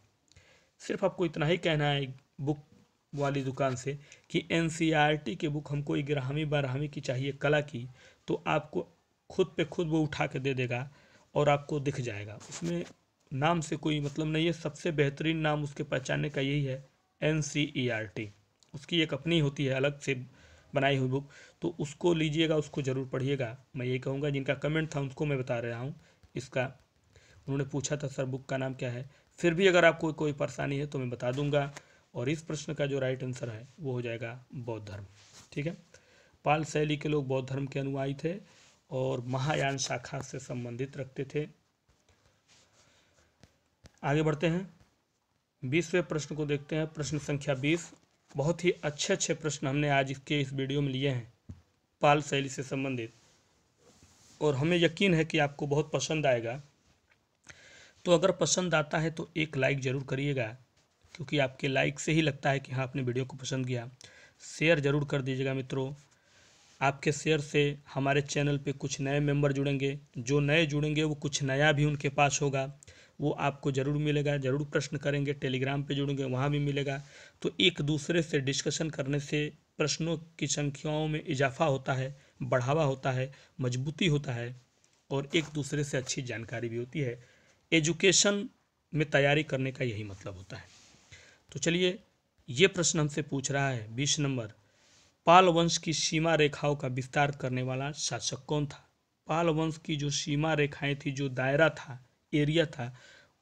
सिर्फ आपको इतना ही कहना है बुक वाली दुकान से कि एन e की बुक हमको ग्यारहवीं बारहवीं की चाहिए कला की तो आपको खुद पे खुद वो उठा के दे देगा और आपको दिख जाएगा उसमें नाम से कोई मतलब नहीं है सबसे बेहतरीन नाम उसके पहचानने का यही है एन e उसकी एक अपनी होती है अलग से बनाई हुई बुक तो उसको लीजिएगा उसको ज़रूर पढ़िएगा मैं ये कहूँगा जिनका कमेंट था उसको मैं बता रहा हूँ इसका उन्होंने पूछा था सर बुक का नाम क्या है फिर भी अगर आपको कोई परेशानी है तो मैं बता दूँगा और इस प्रश्न का जो राइट आंसर है वो हो जाएगा बौद्ध धर्म ठीक है पाल शैली के लोग बौद्ध धर्म के अनुयायी थे और महायान शाखा से संबंधित रखते थे आगे बढ़ते हैं बीसवें प्रश्न को देखते हैं प्रश्न संख्या बीस बहुत ही अच्छे अच्छे प्रश्न हमने आज इसके इस वीडियो में लिए हैं पाल शैली से संबंधित और हमें यकीन है कि आपको बहुत पसंद आएगा तो अगर पसंद आता है तो एक लाइक ज़रूर करिएगा क्योंकि आपके लाइक से ही लगता है कि हाँ आपने वीडियो को पसंद किया शेयर ज़रूर कर दीजिएगा मित्रों आपके शेयर से हमारे चैनल पे कुछ नए मेंबर जुड़ेंगे जो नए जुड़ेंगे वो कुछ नया भी उनके पास होगा वो आपको ज़रूर मिलेगा ज़रूर प्रश्न करेंगे टेलीग्राम पे जुड़ेंगे वहाँ भी मिलेगा तो एक दूसरे से डिस्कशन करने से प्रश्नों की संख्याओं में इजाफा होता है बढ़ावा होता है मजबूती होता है और एक दूसरे से अच्छी जानकारी भी होती है एजुकेशन में तैयारी करने का यही मतलब होता है तो चलिए ये प्रश्न हमसे पूछ रहा है बीस नंबर पाल वंश की सीमा रेखाओं का विस्तार करने वाला शासक कौन था पाल वंश की जो सीमा रेखाएं थी जो दायरा था एरिया था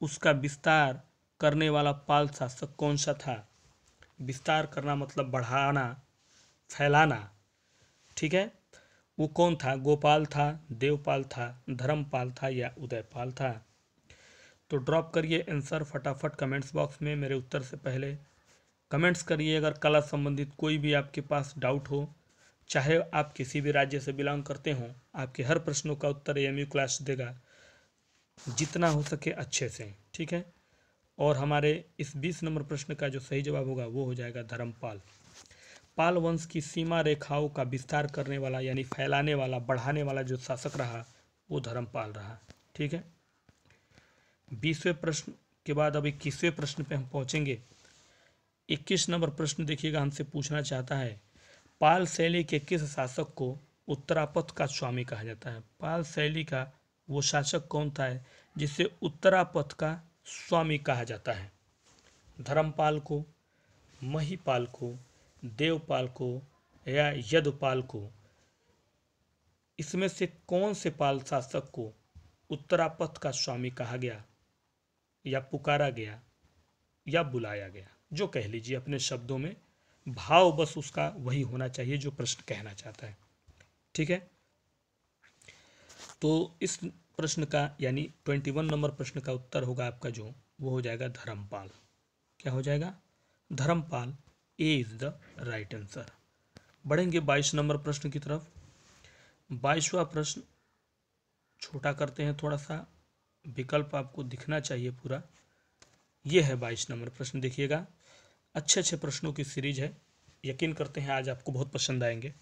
उसका विस्तार करने वाला पाल शासक कौन सा था विस्तार करना मतलब बढ़ाना फैलाना ठीक है वो कौन था गोपाल था देवपाल था धर्मपाल था या उदयपाल था तो ड्रॉप करिए आंसर फटाफट कमेंट्स बॉक्स में मेरे उत्तर से पहले कमेंट्स करिए अगर कला संबंधित कोई भी आपके पास डाउट हो चाहे आप किसी भी राज्य से बिलोंग करते हों आपके हर प्रश्नों का उत्तर एम क्लास देगा जितना हो सके अच्छे से ठीक है और हमारे इस बीस नंबर प्रश्न का जो सही जवाब होगा वो हो जाएगा धर्मपाल पाल वंश की सीमा रेखाओं का विस्तार करने वाला यानी फैलाने वाला बढ़ाने वाला जो शासक रहा वो धर्मपाल रहा ठीक है बीसवें प्रश्न के बाद अब इक्कीसवें प्रश्न पे हम पहुंचेंगे इक्कीस नंबर प्रश्न देखिएगा हमसे पूछना चाहता है पाल शैली के किस शासक को उत्तरापथ का स्वामी कहा जाता है पाल शैली का वो शासक कौन था है जिसे उत्तरापथ का स्वामी कहा जाता है धर्मपाल को महीपाल को देवपाल को या यदपाल को इसमें से कौन से पाल शासक को उत्तरापथ का स्वामी कहा गया या पुकारा गया या बुलाया गया जो कह लीजिए अपने शब्दों में भाव बस उसका वही होना चाहिए जो प्रश्न कहना चाहता है ठीक है तो इस प्रश्न का यानी ट्वेंटी वन नंबर प्रश्न का उत्तर होगा आपका जो वो हो जाएगा धर्मपाल क्या हो जाएगा Dharmpal A is the right answer बढ़ेंगे बाईस नंबर प्रश्न की तरफ बाईसवा प्रश्न छोटा करते हैं थोड़ा सा विकल्प आपको दिखना चाहिए पूरा ये है बाईस नंबर प्रश्न देखिएगा अच्छे अच्छे प्रश्नों की सीरीज है यकीन करते हैं आज आपको बहुत पसंद आएंगे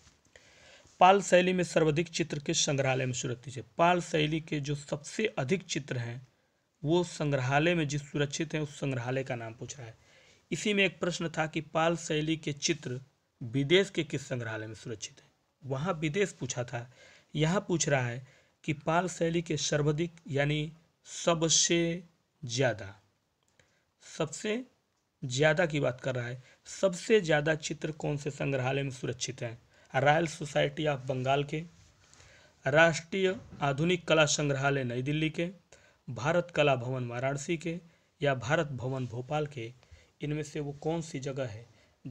पाल शैली में सर्वाधिक चित्र किस संग्रहालय में सुरक्षित है पाल शैली के जो सबसे अधिक चित्र हैं वो संग्रहालय में जिस सुरक्षित हैं उस संग्रहालय का नाम पूछ रहा है इसी में एक प्रश्न था कि पाल शैली के चित्र विदेश के किस संग्रहालय में सुरक्षित हैं वहाँ विदेश पूछा था यहाँ पूछ रहा है कि पाल शैली के सर्वाधिक यानी सबसे ज़्यादा सबसे ज़्यादा की बात कर रहा है सबसे ज़्यादा चित्र कौन से संग्रहालय में सुरक्षित हैं रॉयल सोसाइटी ऑफ बंगाल के राष्ट्रीय आधुनिक कला संग्रहालय नई दिल्ली के भारत कला भवन वाराणसी के या भारत भवन भोपाल के इनमें से वो कौन सी जगह है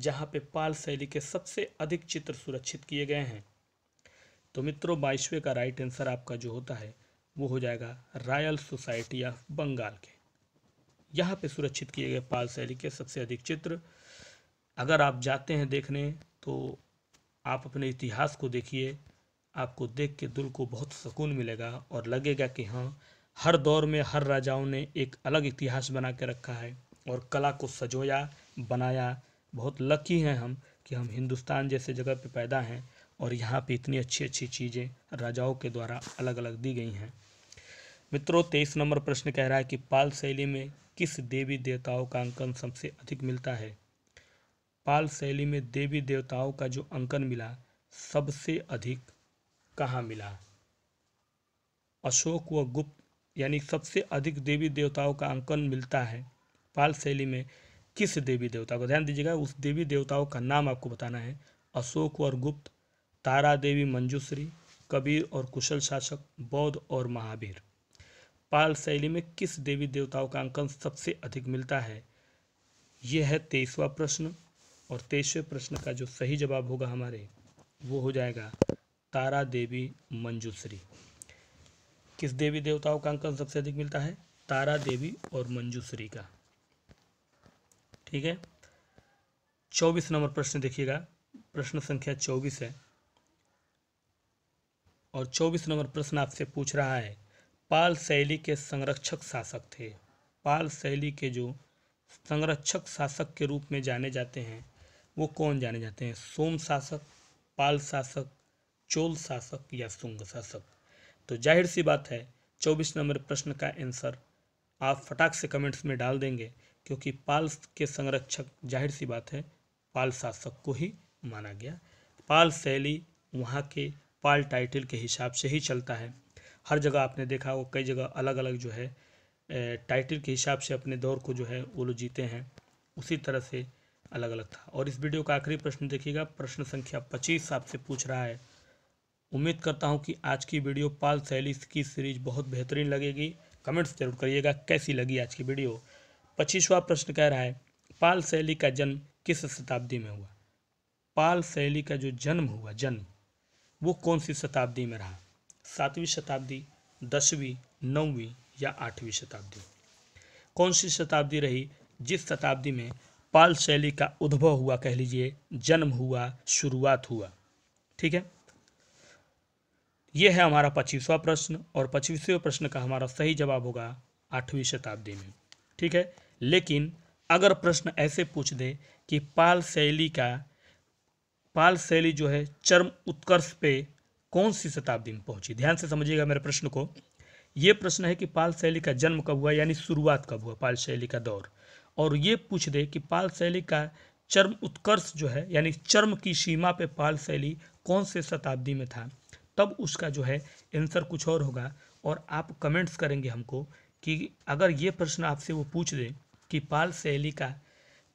जहाँ पे पाल शैली के सबसे अधिक चित्र सुरक्षित किए गए हैं तो मित्रों बाईसवें का राइट आंसर आपका जो होता है वो हो जाएगा रॉयल सोसाइटी ऑफ बंगाल के यहाँ पे सुरक्षित किए गए पाल शैली के सबसे अधिक चित्र अगर आप जाते हैं देखने तो आप अपने इतिहास को देखिए आपको देख के दिल को बहुत सुकून मिलेगा और लगेगा कि हाँ हर दौर में हर राजाओं ने एक अलग इतिहास बना के रखा है और कला को सजोया बनाया बहुत लकी हैं हम कि हम हिंदुस्तान जैसे जगह पे पैदा हैं और यहाँ पे इतनी अच्छी अच्छी चीज़ें राजाओं के द्वारा अलग अलग दी गई हैं मित्रों तेईस नंबर प्रश्न कह रहा है कि पाल शैली में किस देवी देवताओं का अंकन सबसे अधिक मिलता है पाल शैली में देवी देवताओं का जो अंकन मिला सबसे अधिक कहाँ मिला अशोक व गुप्त यानी सबसे अधिक देवी देवताओं का अंकन मिलता है पाल शैली में किस देवी देवता को ध्यान दीजिएगा उस देवी देवताओं का नाम आपको बताना है अशोक और गुप्त तारा देवी मंजूश्री कबीर और कुशल शासक बौद्ध और महावीर पाल शैली में किस देवी देवताओं का अंकन सबसे अधिक मिलता है यह है तेईसवा प्रश्न और तेईसवें प्रश्न का जो सही जवाब होगा हमारे वो हो जाएगा तारा देवी मंजूश्री किस देवी देवताओं का अंकन सबसे अधिक मिलता है तारा देवी और मंजूश्री का ठीक है चौबीस नंबर प्रश्न देखिएगा प्रश्न संख्या चौबीस है और चौबीस नंबर प्रश्न आपसे पूछ रहा है पाल शैली के संरक्षक शासक थे पाल शैली के जो संरक्षक शासक के रूप में जाने जाते हैं वो कौन जाने जाते हैं सोम शासक पाल शासक चोल शासक या शुंग शासक तो जाहिर सी बात है चौबीस नंबर प्रश्न का आंसर आप फटाक से कमेंट्स में डाल देंगे क्योंकि पाल के संरक्षक जाहिर सी बात है पाल शासक को ही माना गया पाल शैली वहाँ के पाल टाइटल के हिसाब से ही चलता है हर जगह आपने देखा वो कई जगह अलग अलग जो है टाइटल के हिसाब से अपने दौर को जो है वो लोग जीते हैं उसी तरह से अलग अलग था और इस वीडियो का आखिरी प्रश्न देखिएगा प्रश्न संख्या पच्चीस आपसे पूछ रहा है उम्मीद करता हूँ कि आज की वीडियो पाल सैलिस की सीरीज बहुत बेहतरीन लगेगी कमेंट्स जरूर करिएगा कैसी लगी आज की वीडियो पच्चीसवा प्रश्न कह रहा है पाल शैली का जन्म किस शताब्दी में हुआ पाल शैली का जो जन्म हुआ जन्म वो कौन सी शताब्दी में रहा सातवीं शताब्दी दसवीं नौवीं या आठवीं शताब्दी कौन सी शताब्दी रही जिस शताब्दी में पाल शैली का उद्भव हुआ कह लीजिए जन्म हुआ शुरुआत हुआ ठीक है यह है हमारा पच्चीसवा प्रश्न और पच्चीसवें प्रश्न का हमारा सही जवाब होगा आठवीं शताब्दी में ठीक है लेकिन अगर प्रश्न ऐसे पूछ दे कि पाल शैली का पाल शैली जो है चर्म उत्कर्ष पे कौन सी शताब्दी में पहुंची ध्यान से समझिएगा मेरे प्रश्न को ये प्रश्न है कि पाल शैली का जन्म कब हुआ यानी शुरुआत कब हुआ पाल शैली का दौर और ये पूछ दे कि पाल शैली का चर्म उत्कर्ष जो है यानी चर्म की सीमा पे पाल शैली कौन से शताब्दी में था तब उसका जो है आंसर कुछ और होगा और आप कमेंट्स करेंगे हमको कि अगर ये प्रश्न आपसे वो पूछ दे कि पाल शैली का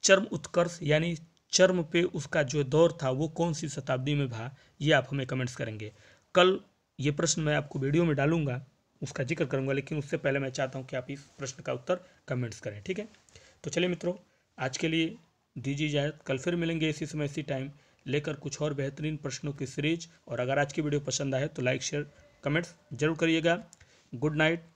चर्म उत्कर्ष यानी चर्म पे उसका जो दौर था वो कौन सी शताब्दी में था ये आप हमें कमेंट्स करेंगे कल ये प्रश्न मैं आपको वीडियो में डालूंगा उसका जिक्र करूंगा लेकिन उससे पहले मैं चाहता हूं कि आप इस प्रश्न का उत्तर कमेंट्स करें ठीक है तो चलिए मित्रों आज के लिए दीजिए इजाज़त कल फिर मिलेंगे इसी समय इसी टाइम लेकर कुछ और बेहतरीन प्रश्नों की सीरीज और अगर आज की वीडियो पसंद आए तो लाइक शेयर कमेंट्स जरूर करिएगा गुड नाइट